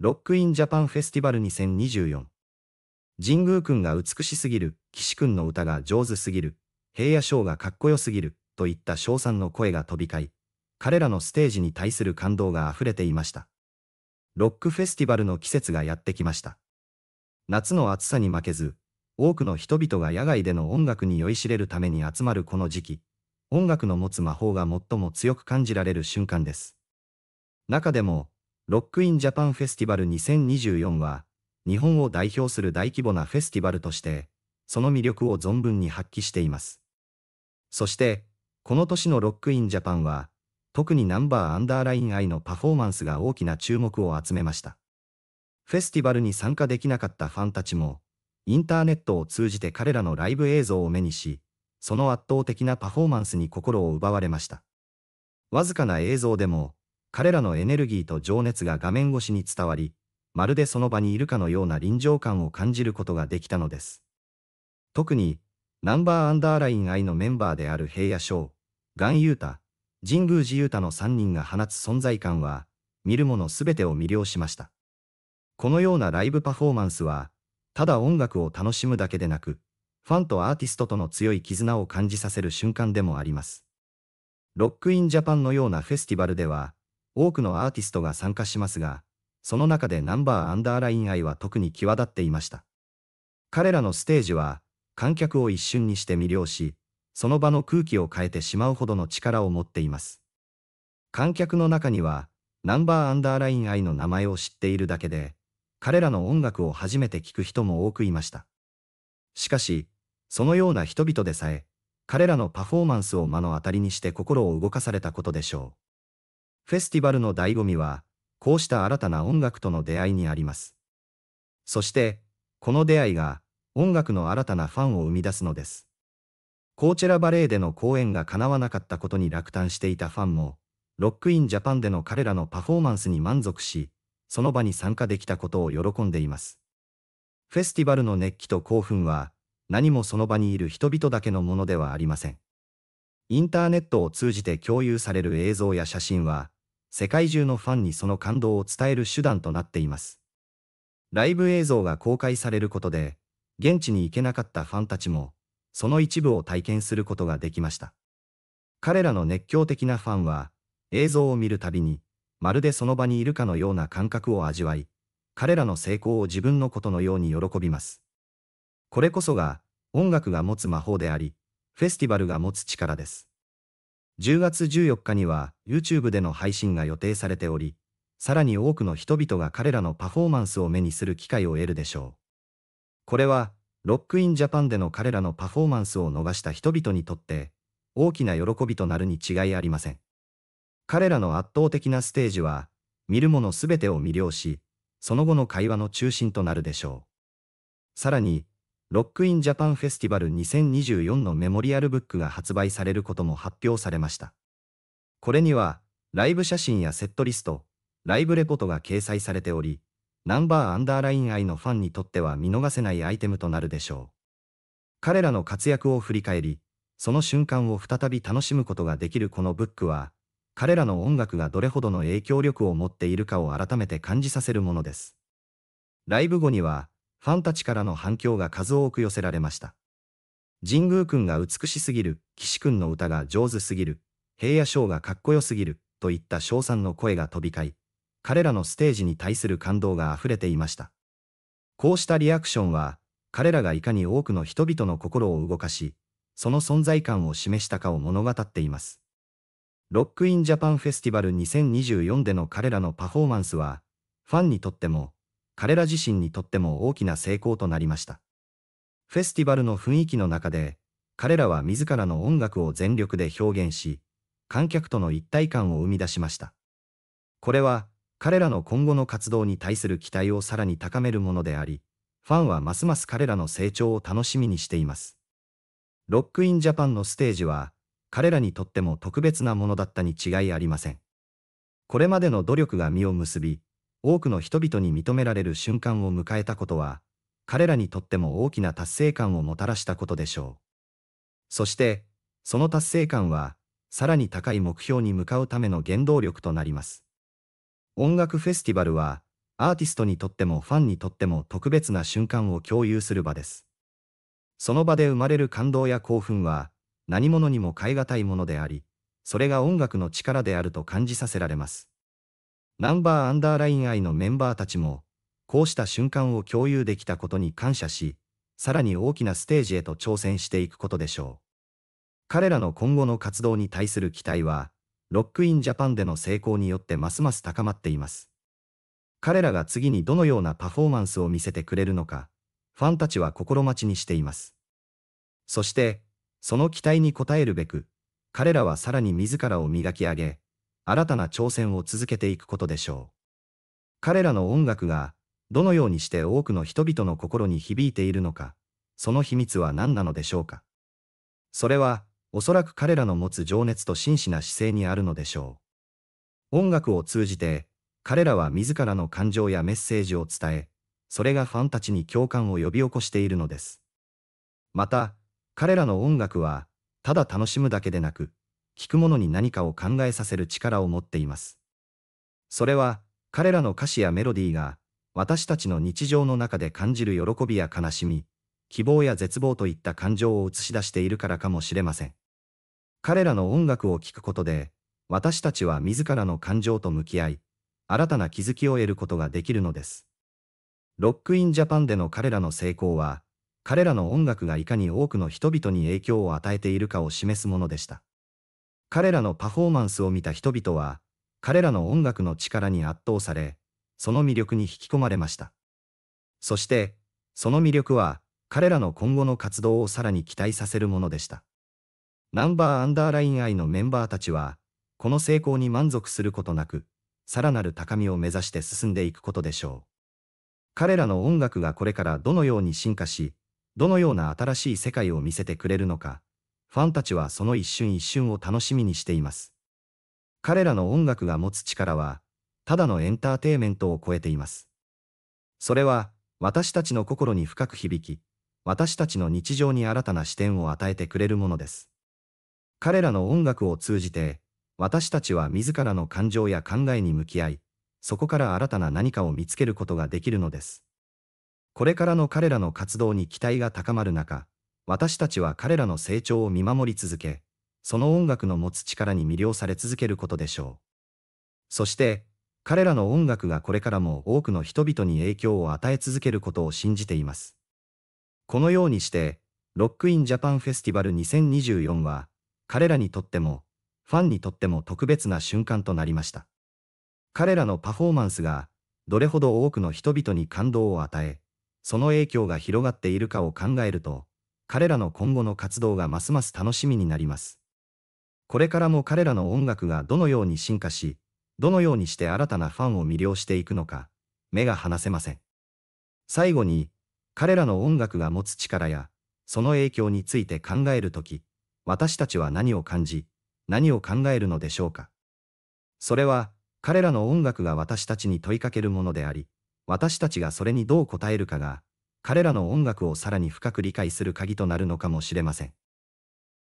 ロックインジャパンフェスティバル2024。神宮くんが美しすぎる、岸くんの歌が上手すぎる、平野翔がかっこよすぎる、といった賞賛の声が飛び交い、彼らのステージに対する感動が溢れていました。ロックフェスティバルの季節がやってきました。夏の暑さに負けず、多くの人々が野外での音楽に酔いしれるために集まるこの時期、音楽の持つ魔法が最も強く感じられる瞬間です。中でも、ロックインジャパンフェスティバル2024は、日本を代表する大規模なフェスティバルとして、その魅力を存分に発揮しています。そして、この年のロックインジャパンは、特にナンバーアンダーライン I のパフォーマンスが大きな注目を集めました。フェスティバルに参加できなかったファンたちも、インターネットを通じて彼らのライブ映像を目にし、その圧倒的なパフォーマンスに心を奪われました。わずかな映像でも、彼らのエネルギーと情熱が画面越しに伝わり、まるでその場にいるかのような臨場感を感じることができたのです。特に、ナンバーアンダーライン愛のメンバーである平野翔、ガンユータ、神宮寺ユータの3人が放つ存在感は、見るもの全てを魅了しました。このようなライブパフォーマンスは、ただ音楽を楽しむだけでなく、ファンとアーティストとの強い絆を感じさせる瞬間でもあります。ロックインジャパンのようなフェスティバルでは、多くのアーティストが参加しますが、その中でナンバーアンダーライン愛は特に際立っていました。彼らのステージは、観客を一瞬にして魅了し、その場の空気を変えてしまうほどの力を持っています。観客の中には、ナンバーアンダーライン愛の名前を知っているだけで、彼らの音楽を初めて聴く人も多くいました。しかし、そのような人々でさえ、彼らのパフォーマンスを目の当たりにして心を動かされたことでしょう。フェスティバルの醍醐味は、こうした新たな音楽との出会いにあります。そして、この出会いが、音楽の新たなファンを生み出すのです。コーチェラバレーでの公演が叶わなかったことに落胆していたファンも、ロックインジャパンでの彼らのパフォーマンスに満足し、その場に参加できたことを喜んでいます。フェスティバルの熱気と興奮は、何もその場にいる人々だけのものではありません。インターネットを通じて共有される映像や写真は、世界中のファンにその感動を伝える手段となっています。ライブ映像が公開されることで、現地に行けなかったファンたちも、その一部を体験することができました。彼らの熱狂的なファンは、映像を見るたびに、まるでその場にいるかのような感覚を味わい、彼らの成功を自分のことのように喜びます。これこそが、音楽が持つ魔法であり、フェスティバルが持つ力です。10月14日には YouTube での配信が予定されており、さらに多くの人々が彼らのパフォーマンスを目にする機会を得るでしょう。これは、ロックインジャパンでの彼らのパフォーマンスを逃した人々にとって、大きな喜びとなるに違いありません。彼らの圧倒的なステージは、見るものすべてを魅了し、その後の会話の中心となるでしょう。さらに、ロックインジャパンフェスティバル2024のメモリアルブックが発売されることも発表されました。これには、ライブ写真やセットリスト、ライブレポートが掲載されており、ナンバーアンダーライン愛のファンにとっては見逃せないアイテムとなるでしょう。彼らの活躍を振り返り、その瞬間を再び楽しむことができるこのブックは、彼らの音楽がどれほどの影響力を持っているかを改めて感じさせるものです。ライブ後には、ファンたちからの反響が数多く寄せられました。神宮君が美しすぎる、岸君の歌が上手すぎる、平野翔がかっこよすぎる、といった賞賛の声が飛び交い、彼らのステージに対する感動が溢れていました。こうしたリアクションは、彼らがいかに多くの人々の心を動かし、その存在感を示したかを物語っています。ロックインジャパンフェスティバル2024での彼らのパフォーマンスは、ファンにとっても、彼ら自身にとっても大きな成功となりました。フェスティバルの雰囲気の中で、彼らは自らの音楽を全力で表現し、観客との一体感を生み出しました。これは、彼らの今後の活動に対する期待をさらに高めるものであり、ファンはますます彼らの成長を楽しみにしています。ロックインジャパンのステージは、彼らにとっても特別なものだったに違いありません。これまでの努力が実を結び、多くの人々に認められる瞬間を迎えたことは、彼らにとっても大きな達成感をもたらしたことでしょう。そして、その達成感は、さらに高い目標に向かうための原動力となります。音楽フェスティバルは、アーティストにとってもファンにとっても特別な瞬間を共有する場です。その場で生まれる感動や興奮は、何者にも代え難いものであり、それが音楽の力であると感じさせられます。ナンバーアンダーライン愛のメンバーたちも、こうした瞬間を共有できたことに感謝し、さらに大きなステージへと挑戦していくことでしょう。彼らの今後の活動に対する期待は、ロックインジャパンでの成功によってますます高まっています。彼らが次にどのようなパフォーマンスを見せてくれるのか、ファンたちは心待ちにしています。そして、その期待に応えるべく、彼らはさらに自らを磨き上げ、新たな挑戦を続けていくことでしょう。彼らの音楽が、どのようにして多くの人々の心に響いているのか、その秘密は何なのでしょうか。それは、おそらく彼らの持つ情熱と真摯な姿勢にあるのでしょう。音楽を通じて、彼らは自らの感情やメッセージを伝え、それがファンたちに共感を呼び起こしているのです。また、彼らの音楽は、ただ楽しむだけでなく、聞く者に何かを考えさせる力を持っています。それは、彼らの歌詞やメロディーが、私たちの日常の中で感じる喜びや悲しみ、希望や絶望といった感情を映し出しているからかもしれません。彼らの音楽を聴くことで、私たちは自らの感情と向き合い、新たな気づきを得ることができるのです。ロックインジャパンでの彼らの成功は、彼らの音楽がいかに多くの人々に影響を与えているかを示すものでした。彼らのパフォーマンスを見た人々は、彼らの音楽の力に圧倒され、その魅力に引き込まれました。そして、その魅力は、彼らの今後の活動をさらに期待させるものでした。ナンバーアンダーラインイのメンバーたちは、この成功に満足することなく、さらなる高みを目指して進んでいくことでしょう。彼らの音楽がこれからどのように進化し、どのような新しい世界を見せてくれるのか、ファンたちはその一瞬一瞬を楽しみにしています。彼らの音楽が持つ力は、ただのエンターテイメントを超えています。それは、私たちの心に深く響き、私たちの日常に新たな視点を与えてくれるものです。彼らの音楽を通じて、私たちは自らの感情や考えに向き合い、そこから新たな何かを見つけることができるのです。これからの彼らの活動に期待が高まる中、私たちは彼らの成長を見守り続け、その音楽の持つ力に魅了され続けることでしょう。そして、彼らの音楽がこれからも多くの人々に影響を与え続けることを信じています。このようにして、ロックインジャパンフェスティバル2024は、彼らにとっても、ファンにとっても特別な瞬間となりました。彼らのパフォーマンスが、どれほど多くの人々に感動を与え、その影響が広がっているかを考えると、彼らの今後の活動がますます楽しみになります。これからも彼らの音楽がどのように進化し、どのようにして新たなファンを魅了していくのか、目が離せません。最後に、彼らの音楽が持つ力や、その影響について考えるとき、私たちは何を感じ、何を考えるのでしょうか。それは、彼らの音楽が私たちに問いかけるものであり、私たちがそれにどう答えるかが、彼らの音楽をさらに深く理解する鍵となるのかもしれません。